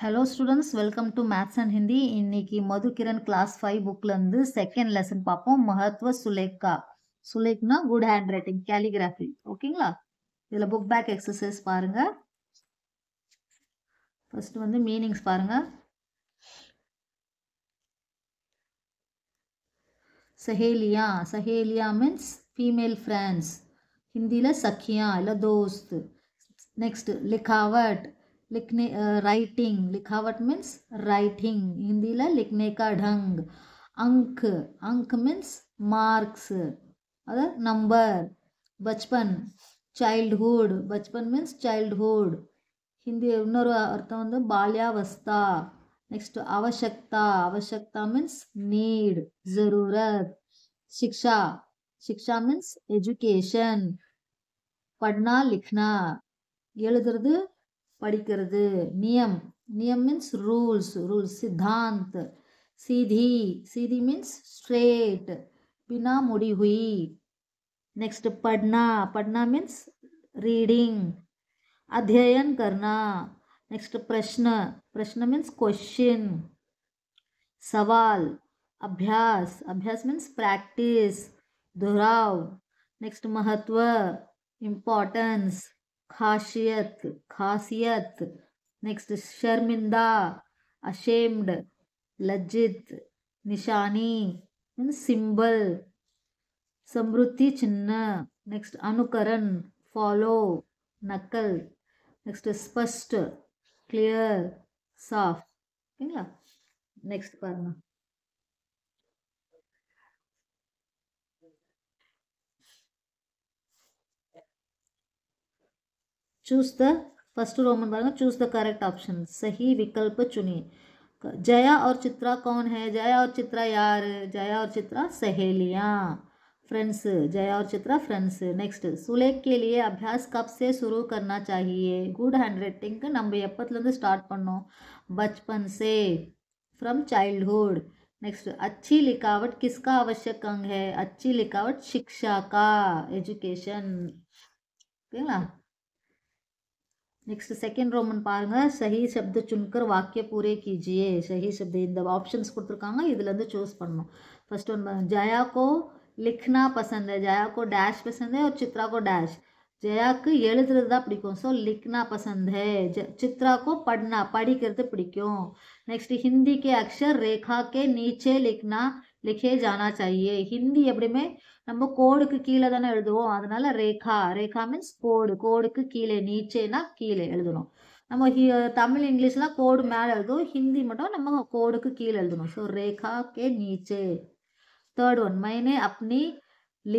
hello students welcome to Maths and Hindi இன்னைக்கு Madhukiran class five புக்லேருந்து second lesson பார்ப்போம் மகத்துவ சுலேக்கா சுலேக்னா குட் ஹேண்ட் ரைட்டிங் கேலிகிராஃபி ஓகேங்களா இதில் புக் பேக் எக்ஸசைஸ் பாருங்கள் ஃபஸ்ட்டு வந்து மீனிங்ஸ் பாருங்கள் சஹேலியா சஹேலியா மீன்ஸ் ஃபீமேல் ஃப்ரெண்ட்ஸ் ஹிந்தியில் சக்கியா இல்லை தோஸ்து next, லிகாவட் लिखने राइटिंग लिखावट मीन्स राइटिंग हिंदीला लिखने का ढंग अंक अंक मीन्स मार्क्स अदर नंबर बचपन ಚೈಲ್ಡ್ಹುಡ್ ಬಚ್ಪನ್ ಮೀನ್ಸ್ ಚೈಲ್ಡ್ಹುಡ್ ಹಿಂದಿ ಇನ್ನೊಂದು ಅರ್ಥ ಒಂದು ಬಾಲ್ಯಾವಸ್ಥಾ ನೆಕ್ಸ್ಟ್ ಅವಶ್ಯಕತಾ ಅವಶ್ಯಕತಾ ಮೀನ್ಸ್ ನೀಡ್ ಜರೂರತ್ ಶಿಕ್ಷಾ ಶಿಕ್ಷಾ ಮೀನ್ಸ್ ಎಜುಕೇಷನ್ ಪಡ್ನಾ ಲಿಖ್ನಾ எழுதுறது படிக்கிறது नियम நியம் மீன்ஸ் रूल ரூல்ஸ் சித்தாந்த் सीधी सीधी मीन स्ट्रेट बिना मुड़ी हुई नेक्स्ट पढ़ना पढ़ना मीन्स रीडिंग अध्ययन करना नेक्स्ट प्रश्न प्रश्न मीन क्वेश्चन सवाल अभ्यास अभ्यास मीन्स प्रैक्टिस दोहराव नेक्स्ट महत्व इम्पॉर्टेंस காஷியத் காசியத் நெக்ஸ்ட் ஷர்மிந்தா அஷேம்டு லஜ்ஜித் நிஷானி சிம்பிள் சம்ருத்தி சின்ன நெக்ஸ்ட் அனுகரன் ஃபாலோ நக்கல் நெக்ஸ்ட் ஸ்பஷ்ட் கிளியர் சாஃப்ட் ஓகேங்களா நெக்ஸ்ட் பாருங்கள் चूस द फर्स्ट रोमन बार चूज द करेक्ट ऑप्शन सही विकल्प चुनिए जया और चित्रा कौन है जया और चित्रा यार जया और चित्रा सहेलियाँ फ्रेंड्स जया और चित्रा फ्रेंड्स नेक्स्ट सुलेख के लिए अभ्यास कब से शुरू करना चाहिए हैंड ஹேண்ட்ரைட்டிங்க்கு நம்ம एपत्ल स्टार्ट पड़ो बचपन से फ्रॉम चाइल्डहुड नेक्स्ट अच्छी लिखावट किसका आवश्यक अंग है अच्छी लिखावट शिक्षा का एजुकेशन ओकेங்களா नेक्स्ट सेकंड रोमन पांग सही शब्द चुनकर वाक्य पूरे कीजिए सही शब्द इतना ऑप्शन चूस पड़ो फर्स्ट जया को लिखना पसंद है जया को डैश पसंद है और चित्रा को डैश जया को एलुदा पिड़ों सो लिखना पसंद है चित्रा को पढ़ना पढ़ करते पिड़ों नेक्स्ट हिंदी के अक्षर रेखा के नीचे लिखना लिखे जाना चाहिए हिंदी एपड़मे नम्ब कोल रेखा रेखा मीन कोीले नीचेना कीले एलो नम तमिल इंग्लिश मेल एल हिंदी मट ना नमुक कीले सो रेखा के नीचे तर्ड वन मैंने अपनी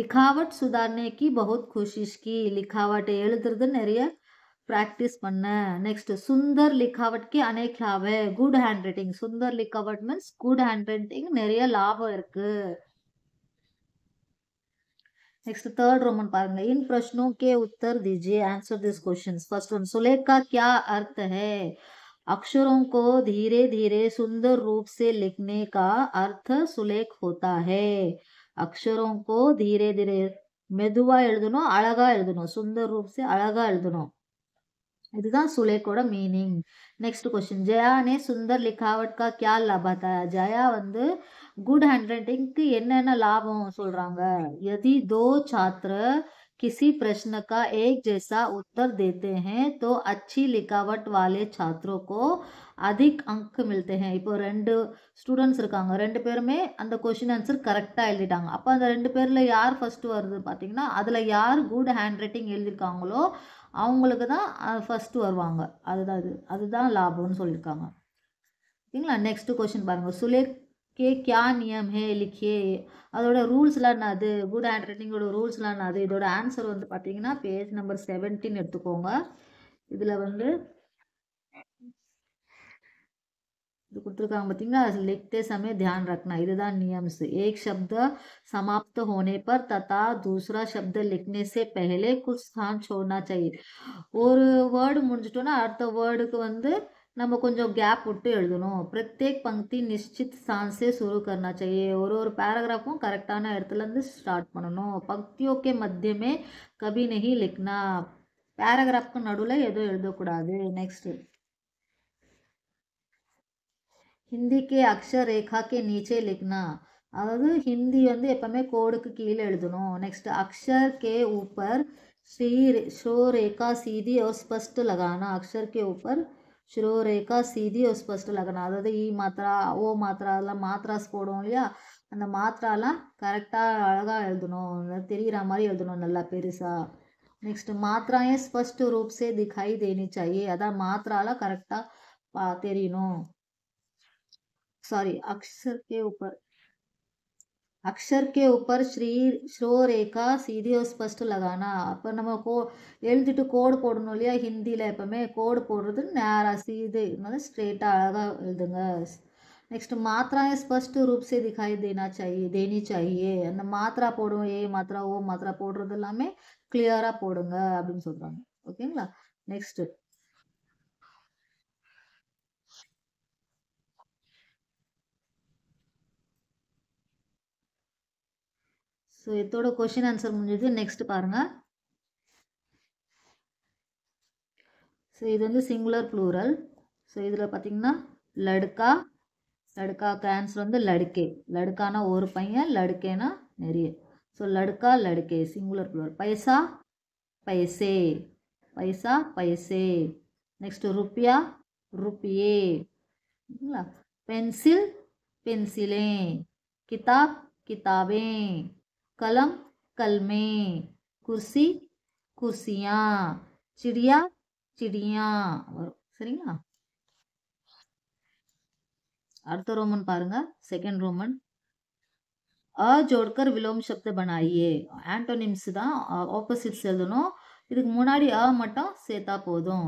लिखावट सुधारने की बहुत कोशिश की लिखावट एल्द नरिया प्रैक्टिस पड़े नेक्स्ट सुंदर लिखावट के अनेक लाभ है गुड हैंड राइटिंग सुंदर लिखावट मीन गुड हैंड राइटिंग ना लाभ नेक्स्ट थर्ड रोमन पाएंगे इन प्रश्नों के उत्तर दीजिए answer this question first one सुलेखा क्या अर्थ है अक्षरों को धीरे धीरे सुंदर रूप से लिखने का अर्थ सुलेख होता है अक्षरों को धीरे धीरे मेदुआ एलो अलग एलो सुंदर रूप से अलग एलो அதுதான் சோலே கோட மீனிங் நெக்ஸ்ட் क्वेश्चन जया ने सुंदर लिखावट का क्या लाभ बताया जया வந்து குட் ஹேண்ட் ரைட்டிங்க்கு என்ன என்ன லாபம் சொல்றாங்க यदि दो छात्र किसी प्रश्न का एक जैसा उत्तर देते हैं तो अच्छी लिखावट वाले छात्रों को अधिक अंक मिलते हैं இப்போ ரெண்டு ஸ்டூடண்ட்ஸ் இருக்காங்க ரெண்டு பேருமே அந்த क्वेश्चन आंसर கரெக்ட்டா எழுதிட்டாங்க அப்ப அந்த ரெண்டு பேர்ல யார் फर्स्ट வரது பாத்தீங்கனா அதுல யார் குட் ஹேண்ட் ரைட்டிங் எழுதி இருக்கங்களோ அவங்களுக்கு தான் ஃபஸ்ட்டு வருவாங்க அதுதான் இது அதுதான் லாபம்னு சொல்லியிருக்காங்க ஓகேங்களா நெக்ஸ்ட்டு கொஷின் பாருங்கள் சுலே கே கியா நியம் ஹே லிக்கே அதோட ரூல்ஸ்லாம் என்னது குட் ஹேண்ட் ரைட்டிங்கோட ரூல்ஸ்லாம் என்னது இதோட ஆன்சர் வந்து பார்த்தீங்கன்னா பேஜ் நம்பர் செவன்டீன் எடுத்துக்கோங்க இதில் வந்து लिखते समय ध्यान रखना इधर नियम्स एक शब्द समाप्त होने पर तथा दूसरा शब्द लिखने से पहले कुछ स्थान छोड़ना चाहिए और वर्ड मुड़ना अर्थ वर्ड को वह नम्ब कुछ गैप उठन प्रत्येक पंक्ति निश्चित स्थान से शुरू करना चाहिए और पारग्राफ करेक्टान इतार्ड पड़नों पंक्तियों के मध्य में कभी नहीं लिखना पारग्राफ को नदे एदकू नेक्स्ट ஹிந்தி கே அக்ஷர் ரேகா கே நீச்சே லிக்னா அதாவது ஹிந்தி வந்து எப்போவுமே கோடுக்கு கீழே எழுதணும் நெக்ஸ்ட் அக்ஷர் கே ஊப்பர் ஸ்ரீ ஷோ ரேகா சீதி ஓ ஸ்பஸ்ட் லகானா அக்ஷர் கே ஊப்பர் ஷோ ரேகா சீதி ஓ ஸ்பஸ்ட் லகானா அதாவது இ மாத்திரா ஓ மாத்திரா அதெல்லாம் மாத்திராஸ் போடுவோம் இல்லையா அந்த மாத்திராலாம் கரெக்டாக அழகாக எழுதணும் தெரிகிற மாதிரி எழுதணும் நல்லா பெருசாக நெக்ஸ்ட் மாத்திராயே ஸ்பஷ்ட ரூப்ஸே சே திகாய் தேனிச்சாயே அதான் மாத்திராலாம் கரெக்டாக பா தெரியணும் सॉरी अक्षर के ऊपर अक्षर के ऊपर श्री ஸ்ரோ ரேகா இது ஸ்பஷ்ட் லகானா அப்போ நம்ம கோ எழுதிட்டு கோடு போடணும் இல்லையா ஹிந்தியில் எப்போவுமே கோடு போடுறது நேராக சீது இருந்தாலும் ஸ்ட்ரெயிட்டாக அழகாக எழுதுங்க நெக்ஸ்ட் மாத்திராएं स्पष्ट रूप से दिखाई देना चाहिए देनी चाहिए அந்த மாத்திரா போடுவோம் ஏ மாத்திரா ஓ மாத்திரா போடுறது எல்லாமே கிளியராக போடுங்க அப்படின்னு சொல்கிறாங்க ஓகேங்களா நெக்ஸ்ட்டு ஸோ இதோட கொஷின் ஆன்சர் முடிஞ்சது நெக்ஸ்ட் பாருங்கள் ஸோ இது வந்து சிங்குலர் ப்ளூரல் ஸோ இதில் பார்த்திங்கன்னா லடுக்கா லடுக்கா ஆன்சர் வந்து லடுக்கே லடுக்கானா ஒரு பையன் லடுக்கேனா நிறைய ஸோ லடுக்கா லடுக்கே சிங்குலர் ப்ளூரல் பைசா பைசே பைசா பைசே நெக்ஸ்ட்டு ருப்பியா ருப்பியே பென்சில் பென்சிலே கிதாப் கிதாபே கலம் கல்மே कुर्सी कुर्सियाँ சிடியா சிடியா வரும் சரிங்களா அடுத்த ரோமன் பாருங்க செகண்ட் ரோமன் அ ஜோட்கர் விலோம் சப்த பனாயே ஆண்டோனிம்ஸ் தான் ஆப்போசிட்ஸ் எழுதணும் இதுக்கு முன்னாடி அ மட்டும் சேர்த்தா போதும்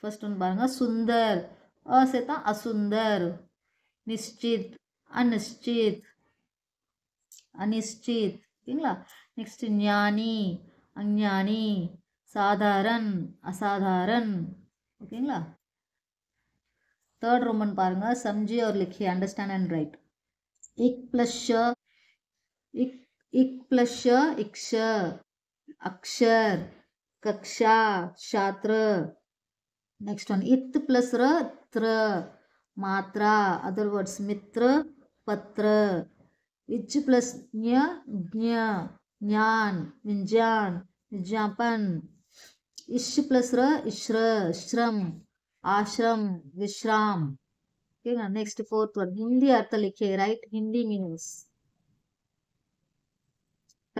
ஃபர்ஸ்ட் ஒன்று பாருங்க சுந்தர் அ சேர்த்தா அசுந்தர் நிश्चित अनिश्चित अनिश्चित ஓகேங்களா நெக்ஸ்ட் ஞானி அஞ்ஞானி சாதாரண் அசாதாரண் ஓகேங்களா தேர்ட் ரோமன் பாருங்க சம்ஜி அவர் லிக்கி அண்டர்ஸ்டாண்ட் அண்ட் ரைட் இக் பிளஷ இக் இக் பிளஷ இக்ஷ அக்ஷர் கக்ஷா ஷாத்ர நெக்ஸ்ட் ஒன் இத் பிளஸ்ர த்ர மாத்ரா அதர் வேர்ட்ஸ் மித்ர பத்ர इच प्लस ज्ञ ज्ञ ज्ञान विज्ञान विज्ञापन इश प्लस र इश्र श्रम आश्रम विश्राम ठीक है नेक्स्ट फोर्थ वन हिंदी अर्थ लिखिए राइट हिंदी मीनिंग्स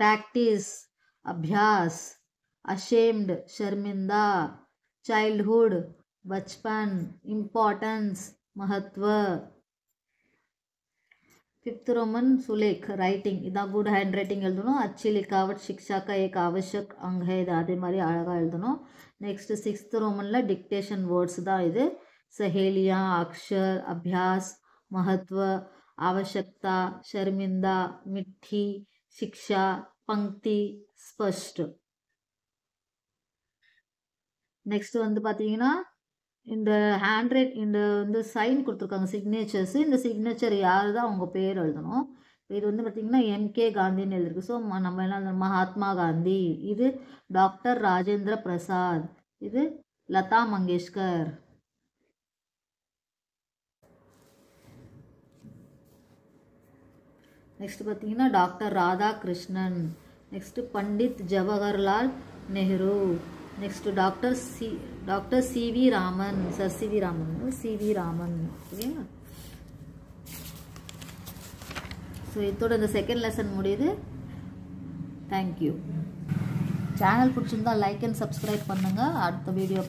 प्रैक्टिस अभ्यास अशेम्ड शर्मिंदा चाइल्डहुड बचपन इम्पोर्टेंस महत्व ಫಿಫ್ತ್ ரோமன் சுலேக் ரைட்டிங் இதான் குட் ஹேண்ட் ரைட்டிங் எழுதணும் அச்சு லிக்காவட் शिक्षा का एक आवश्यक இது அதே மாதிரி அழகாக எழுதணும் நெக்ஸ்ட்டு சிக்ஸ்த் ரோமனில் டிக்டேஷன் வேர்ட்ஸ் தான் இது சஹேலியா அக்ஷர் அபியாஸ் மகத்துவ ஆவஷக்தா ஷர்மிந்தா மிட்டி சிக்ஷா பங்க்தி ஸ்பஷ்ட் நெக்ஸ்ட் வந்து பார்த்தீங்கன்னா இந்த ஹேண்ட் ரைட் இந்த வந்து சைன் கொடுத்துருக்காங்க சிக்னேச்சர்ஸு இந்த சிக்னேச்சர் யார் தான் அவங்க பேர் எழுதணும் இது வந்து பார்த்திங்கன்னா எம்கே காந்தின்னு எழுதிருக்கு ஸோ நம்ம என்ன மகாத்மா காந்தி இது டாக்டர் ராஜேந்திர பிரசாத் இது லதா மங்கேஷ்கர் நெக்ஸ்ட் பார்த்தீங்கன்னா doctor Radhakrishnan next Pandit Jawaharlal Nehru next doctor C doctor C V Raman sir C V Raman C V Raman ஓகேங்களா ஸோ இதோட இந்த செகண்ட் லெசன் முடியுது தேங்க்யூ சேனல் பிடிச்சிருந்தா லைக் அண்ட் சப்ஸ்கிரைப் பண்ணுங்கள் அடுத்த வீடியோ